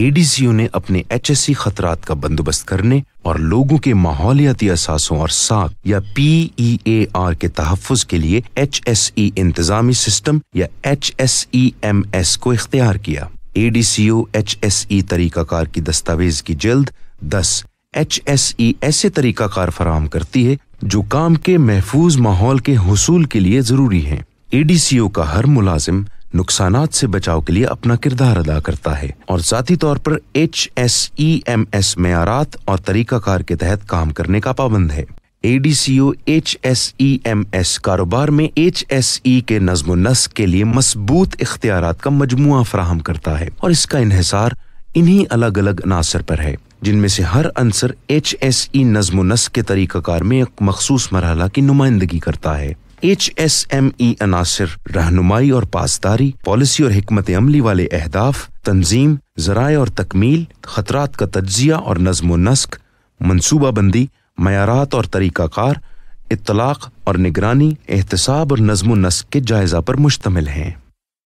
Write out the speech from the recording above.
एडीसीओ ने अपने एचएससी खतरात का बंदोबस्त करने और लोगों के माहौलियाती असासों और साख या पीईएआर के तहफ़ के लिए एचएसई इंतजामी सिस्टम या एचएसईएमएस को इख्तियार किया एडीसीओ एचएसई तरीकाकार की दस्तावेज की जल्द दस एच एस ई ऐसे तरीकाकार फराम करती है जो काम के महफूज माहौल के हसूल के लिए जरूरी सी एडीसीओ का हर मुलाजिम नुकसान से बचाव के लिए अपना किरदार अदा करता है और जाती तौर पर H S E e M S मैारात और तरीकाकार के तहत काम करने का पाबंद है A D C O H S E M S कारोबार में एच एस ई के नज्म नस्क के लिए मजबूत इख्तियार का मजमु फ्राहम करता है और इसका इहसार इन्हीं अलग अलग अनासर पर है जिनमें से हर अंसर एच एस ई e नज्म नस्क के तरीकाकार में एक मखसूस मरहला की नुमाइंदगी करता है एच एस एम ई अनासर रहनुमाई और पासदारी पॉलिसी और हमत अमली वाले अहदाफ तंजीम जराए और तकमील ख़तरा का तजिया और नज्म नस्क मनसूबा बंदी और तरीक़ाकार इतलाक़ और निगरानी एहतसाब और नज्म नस्क के जायजा पर मुश्तमिल हैं